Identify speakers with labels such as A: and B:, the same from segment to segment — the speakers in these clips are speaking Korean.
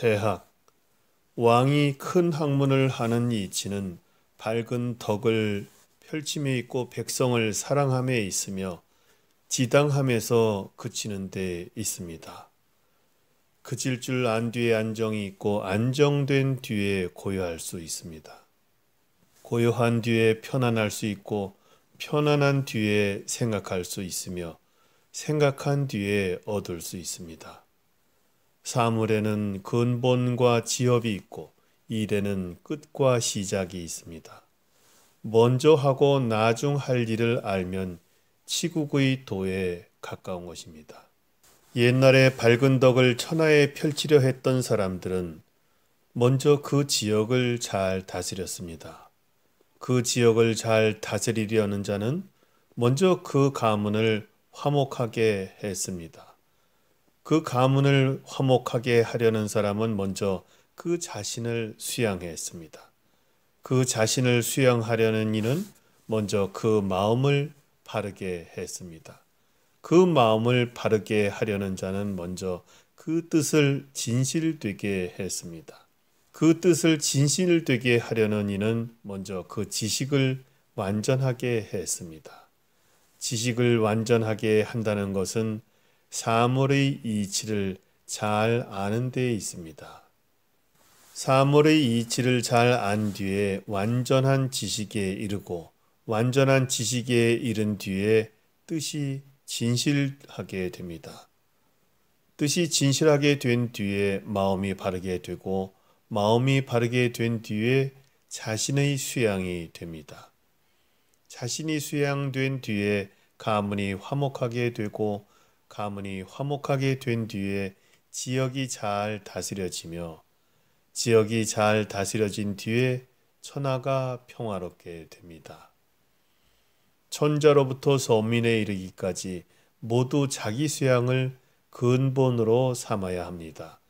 A: 대학 왕이 큰 학문을 하는 이치는 밝은 덕을 펼침에 있고 백성을 사랑함에 있으며 지당함에서 그치는 데 있습니다. 그칠 줄 안 뒤에 안정이 있고 안정된 뒤에 고요할 수 있습니다. 고요한 뒤에 편안할 수 있고 편안한 뒤에 생각할 수 있으며 생각한 뒤에 얻을 수 있습니다. 사물에는 근본과 지엽이 있고 일에는 끝과 시작이 있습니다. 먼저 하고 나중 할 일을 알면 치국의 도에 가까운 것입니다. 옛날에 밝은 덕을 천하에 펼치려 했던 사람들은 먼저 그 지역을 잘 다스렸습니다. 그 지역을 잘 다스리려는 자는 먼저 그 가문을 화목하게 했습니다. 그 가문을 화목하게 하려는 사람은 먼저 그 자신을 수양했습니다. 그 자신을 수양하려는 이는 먼저 그 마음을 바르게 했습니다. 그 마음을 바르게 하려는 자는 먼저 그 뜻을 진실되게 했습니다. 그 뜻을 진실되게 하려는 이는 먼저 그 지식을 완전하게 했습니다. 지식을 완전하게 한다는 것은 사물의 이치를 잘 아는 데 있습니다. 사물의 이치를 잘 안 뒤에 완전한 지식에 이르고 완전한 지식에 이른 뒤에 뜻이 진실하게 됩니다. 뜻이 진실하게 된 뒤에 마음이 바르게 되고 마음이 바르게 된 뒤에 자신의 수양이 됩니다. 자신이 수양된 뒤에 가문이 화목하게 되고 가문이 화목하게 된 뒤에 지역이 잘 다스려지며 지역이 잘 다스려진 뒤에 천하가 평화롭게 됩니다. 천자로부터 서민에 이르기까지 모두 자기 수양을 근본으로 삼아야 합니다.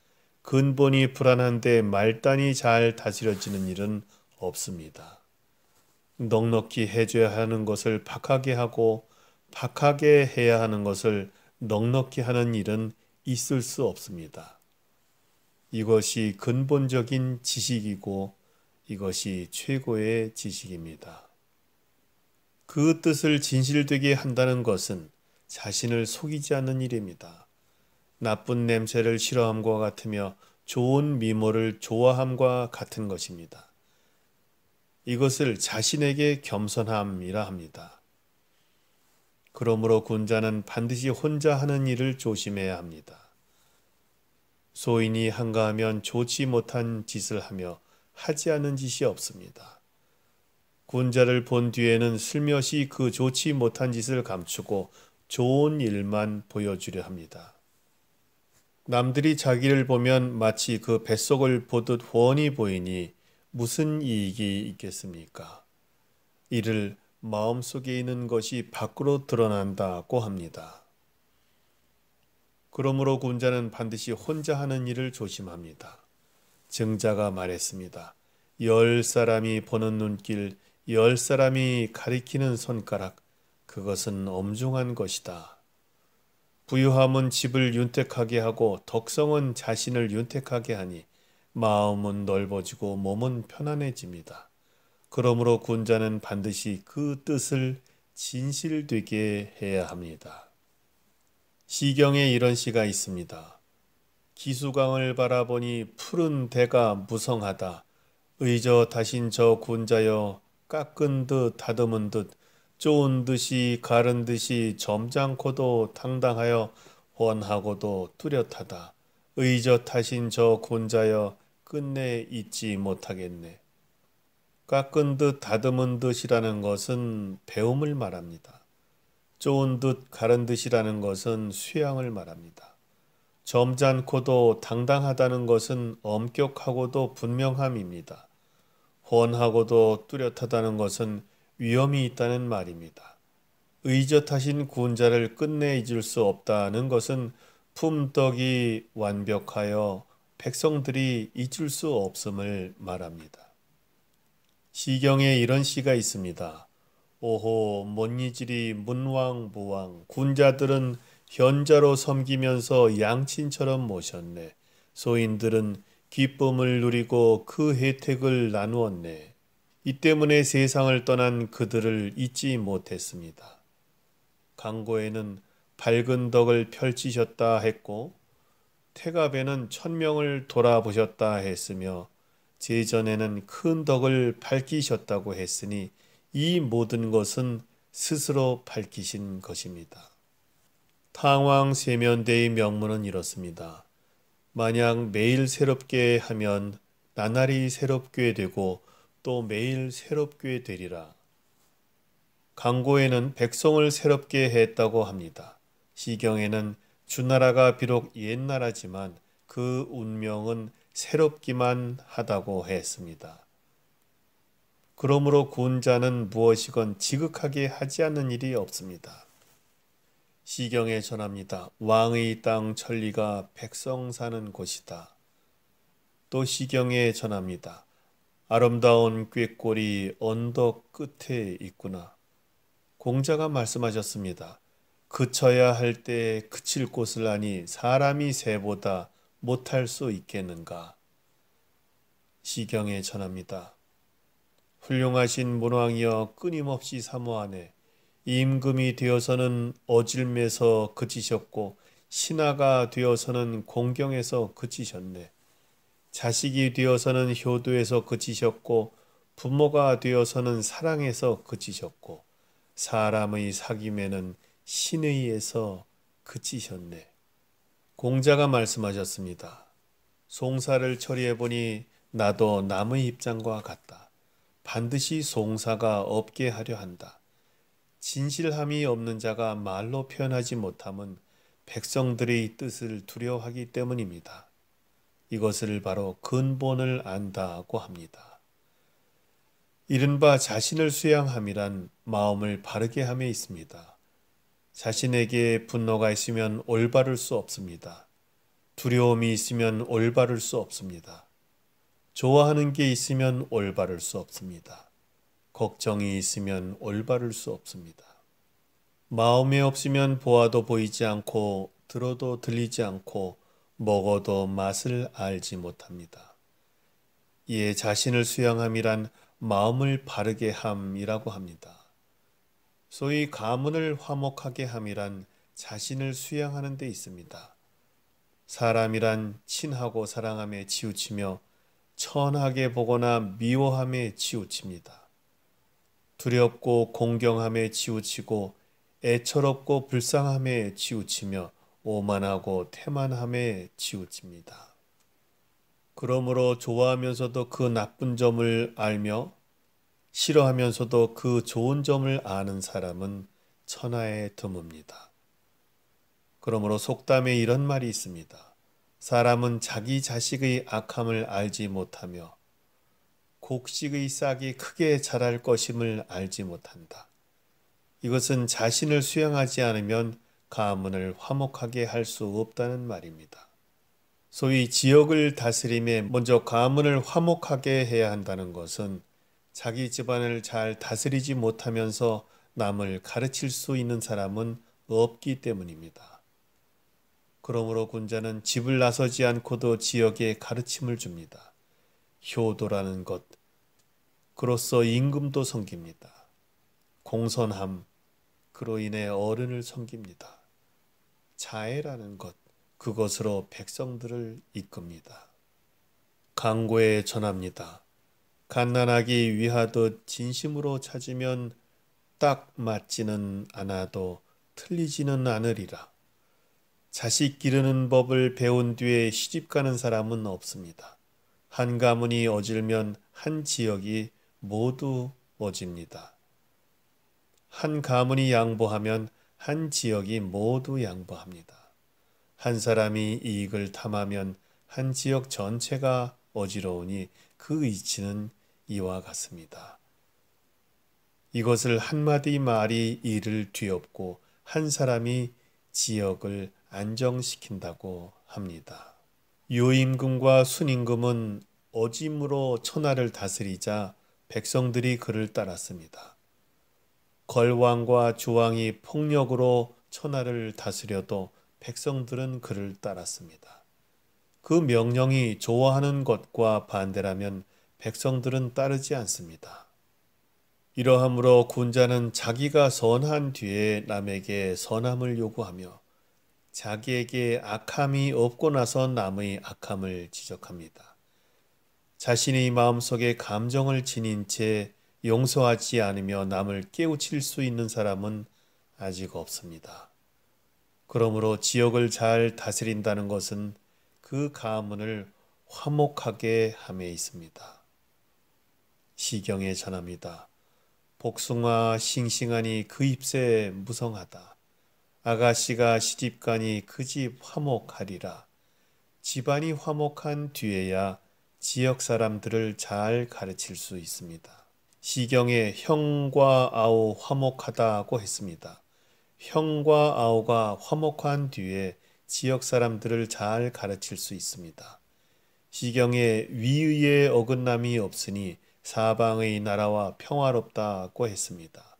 A: 근본이 불안한데 말단이 잘 다스려지는 일은 없습니다. 넉넉히 해줘야 하는 것을 박하게 하고 박하게 해야 하는 것을 넉넉히 하는 일은 있을 수 없습니다. 이것이 근본적인 지식이고 이것이 최고의 지식입니다. 그 뜻을 진실되게 한다는 것은 자신을 속이지 않는 일입니다. 나쁜 냄새를 싫어함과 같으며 좋은 미모를 좋아함과 같은 것입니다. 이것을 자신에게 겸손함이라 합니다. 그러므로 군자는 반드시 혼자 하는 일을 조심해야 합니다. 소인이 한가하면 좋지 못한 짓을 하며 하지 않은 짓이 없습니다. 군자를 본 뒤에는 슬며시 그 좋지 못한 짓을 감추고 좋은 일만 보여주려 합니다. 남들이 자기를 보면 마치 그 뱃속을 보듯 훤히 보이니 무슨 이익이 있겠습니까? 이를 마음속에 있는 것이 밖으로 드러난다고 합니다. 그러므로 군자는 반드시 혼자 하는 일을 조심합니다. 증자가 말했습니다. 열 사람이 보는 눈길, 열 사람이 가리키는 손가락, 그것은 엄중한 것이다. 부유함은 집을 윤택하게 하고 덕성은 자신을 윤택하게 하니 마음은 넓어지고 몸은 편안해집니다. 그러므로 군자는 반드시 그 뜻을 진실되게 해야 합니다. 시경에 이런 시가 있습니다. 기수강을 바라보니 푸른 대가 무성하다. 의저 다신 저 군자여 깎은 듯 다듬은 듯좋은 듯이 가른 듯이 점잖고도 당당하여 원하고도 뚜렷하다. 의저 타신 저 군자여 끝내 잊지 못하겠네. 깎은 듯 다듬은 듯이라는 것은 배움을 말합니다. 쪼은 듯 가른 듯이라는 것은 수양을 말합니다. 점잖고도 당당하다는 것은 엄격하고도 분명함입니다. 헌하고도 뚜렷하다는 것은 위험이 있다는 말입니다. 의젓하신 군자를 끝내 잊을 수 없다는 것은 품덕이 완벽하여 백성들이 잊을 수 없음을 말합니다. 시경에 이런 시가 있습니다. 오호 못니질이 문왕부왕 군자들은 현자로 섬기면서 양친처럼 모셨네. 소인들은 기쁨을 누리고 그 혜택을 나누었네. 이 때문에 세상을 떠난 그들을 잊지 못했습니다. 강고에는 밝은 덕을 펼치셨다 했고 태갑에는 천명을 돌아보셨다 했으며 제전에는 큰 덕을 밝히셨다고 했으니 이 모든 것은 스스로 밝히신 것입니다. 탕왕 세면대의 명문은 이렇습니다. 만약 매일 새롭게 하면 나날이 새롭게 되고 또 매일 새롭게 되리라. 강고에는 백성을 새롭게 했다고 합니다. 시경에는 주나라가 비록 옛나라지만 그 운명은 새롭기만 하다고 했습니다. 그러므로 구원자는 무엇이건 지극하게 하지 않는 일이 없습니다. 시경에 전합니다. 왕의 땅 천리가 백성 사는 곳이다. 또 시경에 전합니다. 아름다운 꾀꼬리 언덕 끝에 있구나. 공자가 말씀하셨습니다. 그쳐야 할 때 그칠 곳을 아니 사람이 새보다 못할 수 있겠는가? 시경에 전합니다. 훌륭하신 문왕이여 끊임없이 사모하네. 임금이 되어서는 어질매서 그치셨고 신하가 되어서는 공경에서 그치셨네. 자식이 되어서는 효도에서 그치셨고 부모가 되어서는 사랑에서 그치셨고 사람의 사귐에는 신의에서 그치셨네. 공자가 말씀하셨습니다. 송사를 처리해 보니 나도 남의 입장과 같다. 반드시 송사가 없게 하려 한다. 진실함이 없는 자가 말로 표현하지 못함은 백성들의 뜻을 두려워하기 때문입니다. 이것을 바로 근본을 안다고 합니다. 이른바 자신을 수양함이란 마음을 바르게 함에 있습니다. 자신에게 분노가 있으면 올바를 수 없습니다. 두려움이 있으면 올바를 수 없습니다. 좋아하는 게 있으면 올바를 수 없습니다. 걱정이 있으면 올바를 수 없습니다. 마음에 없으면 보아도 보이지 않고 들어도 들리지 않고 먹어도 맛을 알지 못합니다. 이에 자신을 수양함이란 마음을 바르게 함이라고 합니다. 소위 가문을 화목하게 함이란 자신을 수양하는 데 있습니다. 사람이란 친하고 사랑함에 치우치며 천하게 보거나 미워함에 치우칩니다. 두렵고 공경함에 치우치고 애처롭고 불쌍함에 치우치며 오만하고 태만함에 치우칩니다. 그러므로 좋아하면서도 그 나쁜 점을 알며 싫어하면서도 그 좋은 점을 아는 사람은 천하에 드뭅니다. 그러므로 속담에 이런 말이 있습니다. 사람은 자기 자식의 악함을 알지 못하며 곡식의 싹이 크게 자랄 것임을 알지 못한다. 이것은 자신을 수양하지 않으면 가문을 화목하게 할 수 없다는 말입니다. 소위 지역을 다스림에 먼저 가문을 화목하게 해야 한다는 것은 자기 집안을 잘 다스리지 못하면서 남을 가르칠 수 있는 사람은 없기 때문입니다. 그러므로 군자는 집을 나서지 않고도 지역에 가르침을 줍니다. 효도라는 것. 그로써 임금도 섬깁니다. 공손함. 그로 인해 어른을 섬깁니다. 자애라는 것. 그것으로 백성들을 이끕니다. 강고에 전합니다. 갓난하기 위하듯 진심으로 찾으면 딱 맞지는 않아도 틀리지는 않으리라. 자식 기르는 법을 배운 뒤에 시집 가는 사람은 없습니다. 한 가문이 어질면 한 지역이 모두 어집니다. 한 가문이 양보하면 한 지역이 모두 양보합니다. 한 사람이 이익을 탐하면 한 지역 전체가 어지러우니 그 이치는 이와 같습니다. 이것을 한마디 말이 이를 뒤엎고 한 사람이 지역을 안정시킨다고 합니다. 요임금과 순임금은 어짐으로 천하를 다스리자 백성들이 그를 따랐습니다. 걸왕과 주왕이 폭력으로 천하를 다스려도 백성들은 그를 따랐습니다. 그 명령이 좋아하는 것과 반대라면 백성들은 따르지 않습니다. 이러함으로 군자는 자기가 선한 뒤에 남에게 선함을 요구하며 자기에게 악함이 없고 나서 남의 악함을 지적합니다. 자신의 마음속에 감정을 지닌 채 용서하지 않으며 남을 깨우칠 수 있는 사람은 아직 없습니다. 그러므로 지역을 잘 다스린다는 것은 그 가문을 화목하게 함에 있습니다. 시경에 전합니다. 복숭아 싱싱하니 그 잎새 무성하다. 아가씨가 시집가니 그 집 화목하리라. 집안이 화목한 뒤에야 지역 사람들을 잘 가르칠 수 있습니다. 시경에 형과 아우 화목하다고 했습니다. 형과 아우가 화목한 뒤에 지역 사람들을 잘 가르칠 수 있습니다. 시경에 위의의 어긋남이 없으니 사방의 나라와 평화롭다고 했습니다.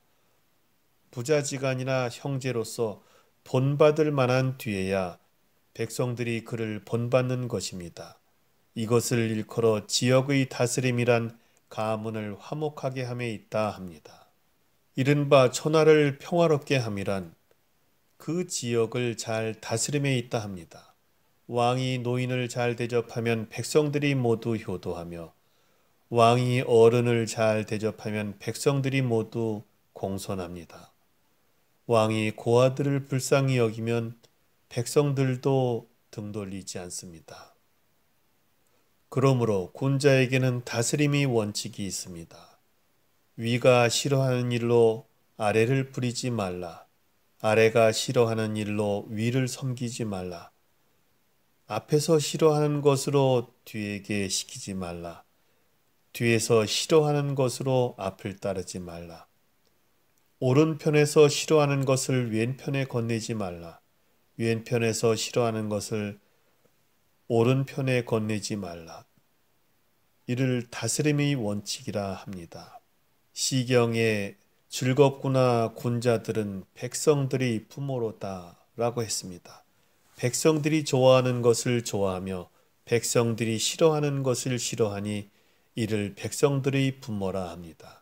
A: 부자지간이나 형제로서 본받을 만한 뒤에야 백성들이 그를 본받는 것입니다. 이것을 일컬어 지역의 다스림이란 가문을 화목하게 함에 있다 합니다. 이른바 천하를 평화롭게 함이란 그 지역을 잘 다스림에 있다 합니다. 왕이 노인을 잘 대접하면 백성들이 모두 효도하며 왕이 어른을 잘 대접하면 백성들이 모두 공손합니다. 왕이 고아들을 불쌍히 여기면 백성들도 등 돌리지 않습니다. 그러므로 군자에게는 다스림이 원칙이 있습니다. 위가 싫어하는 일로 아래를 부리지 말라. 아래가 싫어하는 일로 위를 섬기지 말라. 앞에서 싫어하는 것으로 뒤에게 시키지 말라. 뒤에서 싫어하는 것으로 앞을 따르지 말라. 오른편에서 싫어하는 것을 왼편에 건네지 말라. 왼편에서 싫어하는 것을 오른편에 건네지 말라. 이를 다스림의 원칙이라 합니다. 시경에 즐겁구나 군자들은 백성들이 부모로다 라고 했습니다. 백성들이 좋아하는 것을 좋아하며 백성들이 싫어하는 것을 싫어하니 이를 백성들의 부모라 합니다.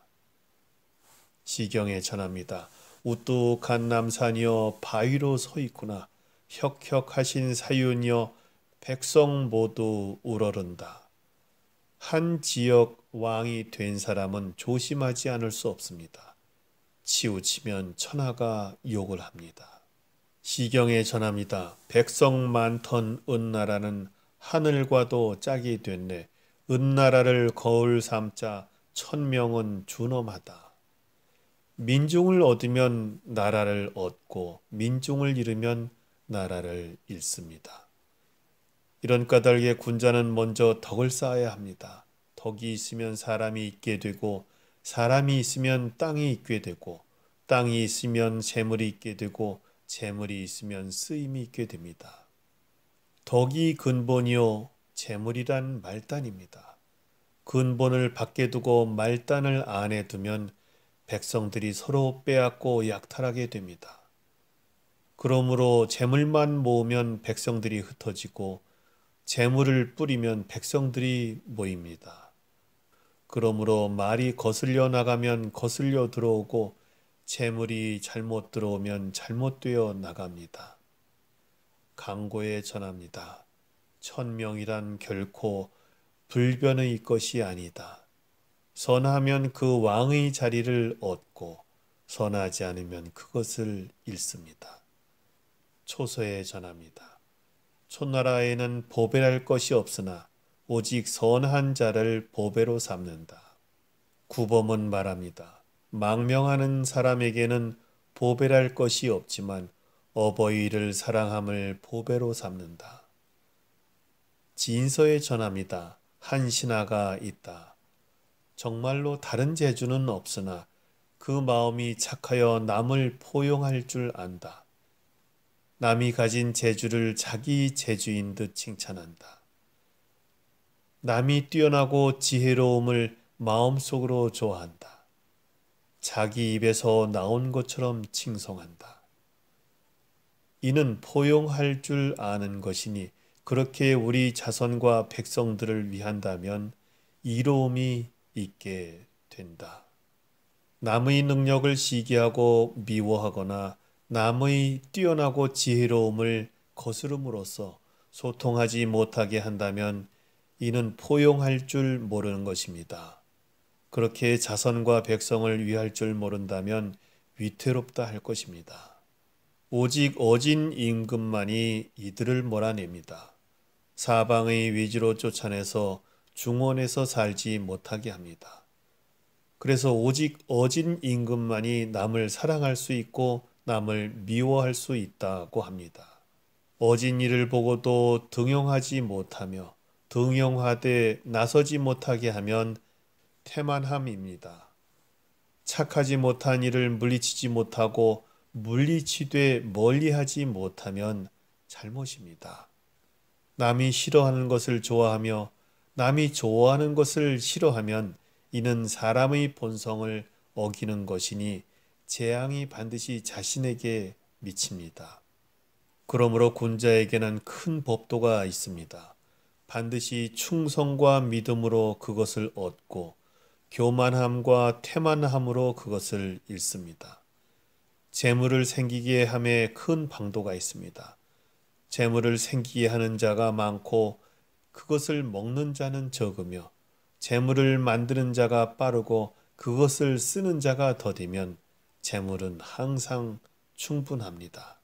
A: 시경에 전합니다. 우뚝한 남산이여 바위로 서 있구나. 혁혁하신 사윤이여 백성 모두 우러른다. 한 지역 왕이 된 사람은 조심하지 않을 수 없습니다. 치우치면 천하가 욕을 합니다. 시경에 전합니다. 백성 많던 은나라는 하늘과도 짝이 됐네. 은나라를 거울 삼자 천명은 준엄하다. 민중을 얻으면 나라를 얻고 민중을 잃으면 나라를 잃습니다. 이런 까닭에 군자는 먼저 덕을 쌓아야 합니다. 덕이 있으면 사람이 있게 되고 사람이 있으면 땅이 있게 되고 땅이 있으면 재물이 있게 되고 재물이 있으면 쓰임이 있게 됩니다. 덕이 근본이요 재물이란 말단입니다. 근본을 밖에 두고 말단을 안에 두면 백성들이 서로 빼앗고 약탈하게 됩니다. 그러므로 재물만 모으면 백성들이 흩어지고 재물을 뿌리면 백성들이 모입니다. 그러므로 말이 거슬려 나가면 거슬려 들어오고 재물이 잘못 들어오면 잘못되어 나갑니다. 강고에 전합니다. 천명이란 결코 불변의 것이 아니다. 선하면 그 왕의 자리를 얻고 선하지 않으면 그것을 잃습니다. 초서에 전합니다. 촌나라에는 보배랄 것이 없으나 오직 선한 자를 보배로 삼는다. 구범은 말합니다. 망명하는 사람에게는 보배랄 것이 없지만 어버이를 사랑함을 보배로 삼는다. 진서에 전합니다. 한 신하가 있다. 정말로 다른 재주는 없으나 그 마음이 착하여 남을 포용할 줄 안다. 남이 가진 재주를 자기 재주인 듯 칭찬한다. 남이 뛰어나고 지혜로움을 마음속으로 좋아한다. 자기 입에서 나온 것처럼 칭송한다. 이는 포용할 줄 아는 것이니 그렇게 우리 자손과 백성들을 위한다면 이로움이 있게 된다. 남의 능력을 시기하고 미워하거나 남의 뛰어나고 지혜로움을 거스름으로써 소통하지 못하게 한다면 이는 포용할 줄 모르는 것입니다. 그렇게 자선과 백성을 위할 줄 모른다면 위태롭다 할 것입니다. 오직 어진 임금만이 이들을 몰아냅니다. 사방의 위지로 쫓아내서 중원에서 살지 못하게 합니다. 그래서 오직 어진 임금만이 남을 사랑할 수 있고 남을 미워할 수 있다고 합니다. 어진 이를 보고도 등용하지 못하며 등용하되 나서지 못하게 하면 태만함입니다. 착하지 못한 일을 물리치지 못하고 물리치되 멀리하지 못하면 잘못입니다. 남이 싫어하는 것을 좋아하며 남이 좋아하는 것을 싫어하면 이는 사람의 본성을 어기는 것이니 재앙이 반드시 자신에게 미칩니다. 그러므로 군자에게는 큰 법도가 있습니다. 반드시 충성과 믿음으로 그것을 얻고 교만함과 태만함으로 그것을 잃습니다. 재물을 생기게 함에 큰 방도가 있습니다. 재물을 생기게 하는 자가 많고 그것을 먹는 자는 적으며 재물을 만드는 자가 빠르고 그것을 쓰는 자가 더디면 재물은 항상 충분합니다.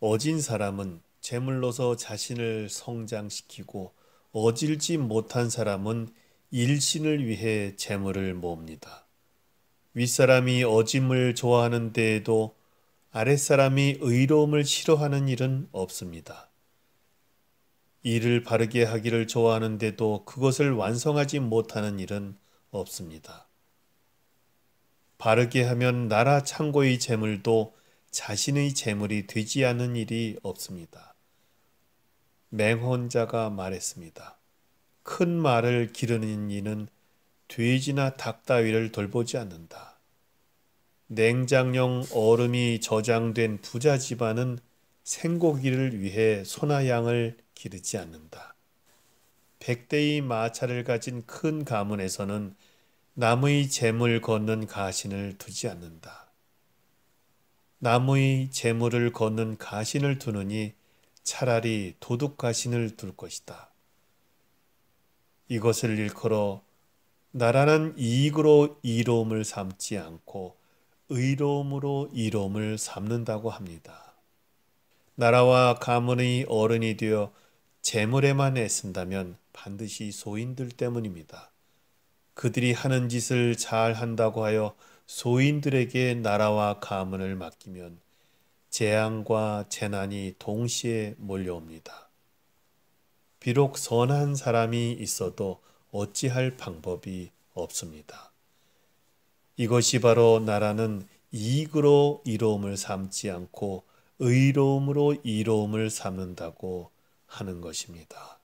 A: 어진 사람은 재물로서 자신을 성장시키고 어질지 못한 사람은 일신을 위해 재물을 모읍니다. 윗사람이 어짐을 좋아하는 데에도 아랫사람이 의로움을 싫어하는 일은 없습니다. 일을 바르게 하기를 좋아하는데도 그것을 완성하지 못하는 일은 없습니다. 바르게 하면 나라 창고의 재물도 자신의 재물이 되지 않은 일이 없습니다. 맹혼자가 말했습니다. 큰 말을 기르는 이는 돼지나 닭 따위를 돌보지 않는다. 냉장용 얼음이 저장된 부자 집안은 생고기를 위해 소나 양을 기르지 않는다. 백대의 마차를 가진 큰 가문에서는 남의 재물 걷는 가신을 두지 않는다. 남의 재물을 걷는 가신을 두느니 차라리 도둑 가신을 둘 것이다. 이것을 일컬어 나라는 이익으로 이로움을 삼지 않고 의로움으로 이로움을 삼는다고 합니다. 나라와 가문의 어른이 되어 재물에만 애쓴다면 반드시 소인들 때문입니다. 그들이 하는 짓을 잘 한다고 하여 소인들에게 나라와 가문을 맡기면 재앙과 재난이 동시에 몰려옵니다. 비록 선한 사람이 있어도 어찌할 방법이 없습니다. 이것이 바로 나라는 이익으로 이로움을 삼지 않고 의로움으로 이로움을 삼는다고 하는 것입니다.